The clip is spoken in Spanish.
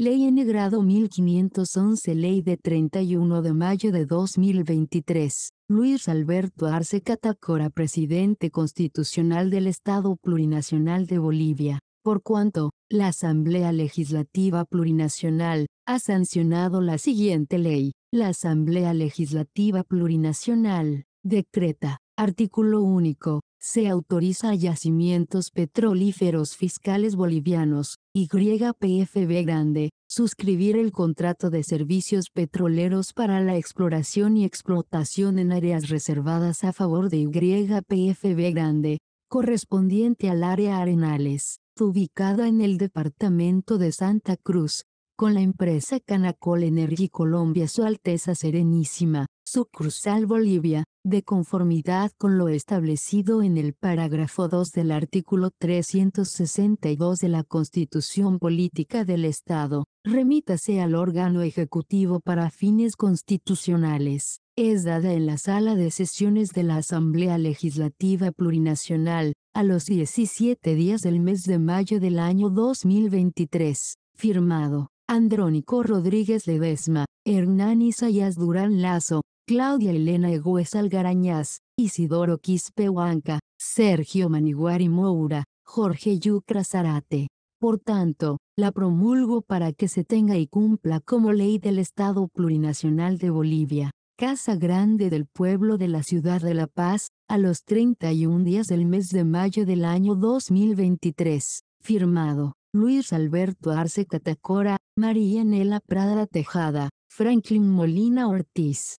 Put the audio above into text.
Ley en grado 1511 Ley de 31 de mayo de 2023. Luis Alberto Arce Catacora Presidente Constitucional del Estado Plurinacional de Bolivia. Por cuanto, la Asamblea Legislativa Plurinacional, ha sancionado la siguiente ley. La Asamblea Legislativa Plurinacional, decreta, Artículo único. Se autoriza a yacimientos petrolíferos fiscales bolivianos, YPFB Grande, suscribir el contrato de servicios petroleros para la exploración y explotación en áreas reservadas a favor de YPFB Grande, correspondiente al área Arenales, ubicada en el departamento de Santa Cruz, con la empresa Canacol Energy Colombia Su Alteza Serenísima, sucursal Bolivia, de conformidad con lo establecido en el parágrafo 2 del artículo 362 de la Constitución Política del Estado, remítase al órgano ejecutivo para fines constitucionales. Es dada en la sala de sesiones de la Asamblea Legislativa Plurinacional, a los 17 días del mes de mayo del año 2023. Firmado Andrónico Rodríguez Ledesma, Hernán Isayas Durán Lazo, Claudia Elena Egüez Algarañaz, Isidoro Quispe Huanca, Sergio Maniguari Moura, Jorge Yucra Zarate. Por tanto, la promulgo para que se tenga y cumpla como ley del Estado Plurinacional de Bolivia, Casa Grande del Pueblo de la Ciudad de La Paz, a los 31 días del mes de mayo del año 2023. Firmado, Luis Alberto Arce Catacora, María Nela Prada Tejada, Franklin Molina Ortiz.